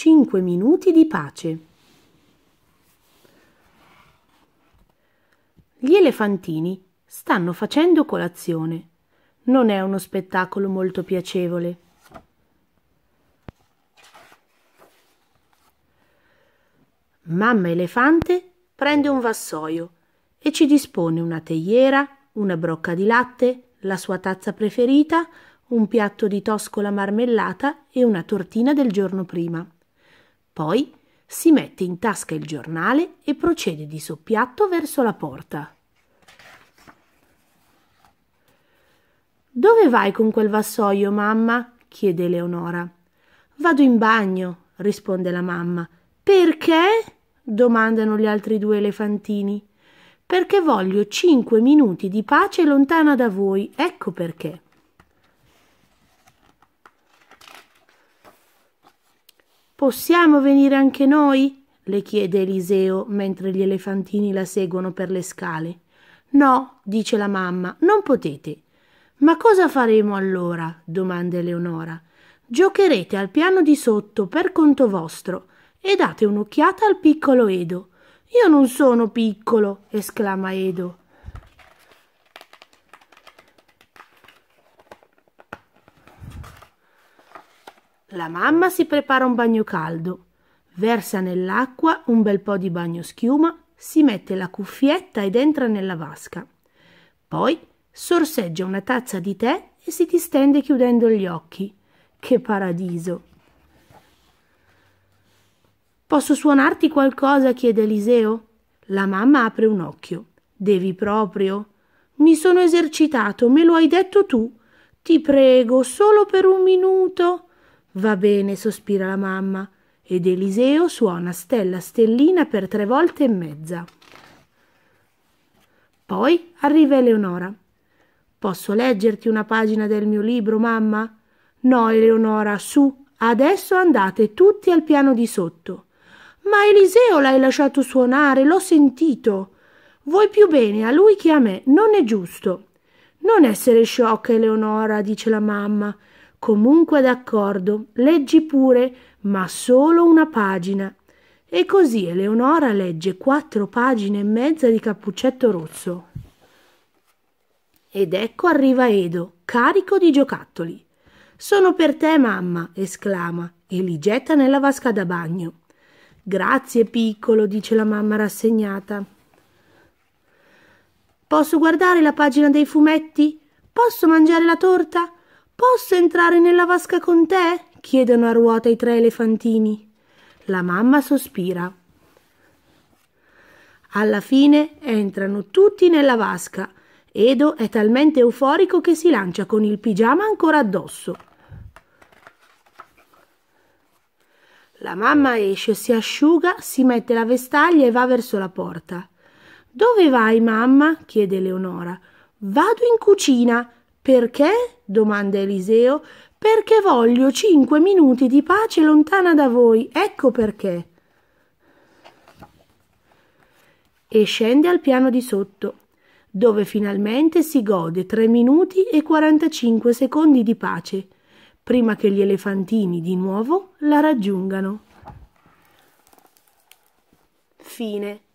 5 minuti di pace. Gli elefantini stanno facendo colazione. Non è uno spettacolo molto piacevole. Mamma elefante prende un vassoio e ci dispone una teiera, una brocca di latte, la sua tazza preferita, un piatto di toscola marmellata e una tortina del giorno prima. Poi si mette in tasca il giornale e procede di soppiatto verso la porta. Dove vai con quel vassoio, mamma? chiede Leonora. Vado in bagno, risponde la mamma. Perché? domandano gli altri due elefantini. Perché voglio cinque minuti di pace lontana da voi, ecco perché. Possiamo venire anche noi? le chiede Eliseo mentre gli elefantini la seguono per le scale. No, dice la mamma, non potete. Ma cosa faremo allora? domanda Eleonora. Giocherete al piano di sotto per conto vostro e date un'occhiata al piccolo Edo. Io non sono piccolo, esclama Edo. La mamma si prepara un bagno caldo, versa nell'acqua un bel po' di bagno schiuma, si mette la cuffietta ed entra nella vasca. Poi sorseggia una tazza di tè e si distende chiudendo gli occhi. Che paradiso! Posso suonarti qualcosa? chiede Eliseo. La mamma apre un occhio. Devi proprio? Mi sono esercitato, me lo hai detto tu. Ti prego, solo per un minuto. Va bene, sospira la mamma, ed Eliseo suona stella stellina per tre volte e mezza. Poi arriva Eleonora. Posso leggerti una pagina del mio libro, mamma? No, Eleonora, su, adesso andate tutti al piano di sotto. Ma Eliseo l'hai lasciato suonare, l'ho sentito. Vuoi più bene a lui che a me, non è giusto. Non essere sciocca, Eleonora, dice la mamma. Comunque d'accordo, leggi pure, ma solo una pagina. E così Eleonora legge quattro pagine e mezza di Cappuccetto Rosso. Ed ecco arriva Edo, carico di giocattoli. Sono per te, mamma, esclama e li getta nella vasca da bagno. Grazie, piccolo, dice la mamma rassegnata. Posso guardare la pagina dei fumetti? Posso mangiare la torta? Posso entrare nella vasca con te? chiedono a ruota i tre elefantini. La mamma sospira. Alla fine entrano tutti nella vasca. Edo è talmente euforico che si lancia con il pigiama ancora addosso. La mamma esce, si asciuga, si mette la vestaglia e va verso la porta. Dove vai, mamma? chiede Leonora. Vado in cucina. Perché? domanda Eliseo. Perché voglio cinque minuti di pace lontana da voi. Ecco perché. E scende al piano di sotto, dove finalmente si gode tre minuti e 45 secondi di pace, prima che gli elefantini di nuovo la raggiungano. Fine.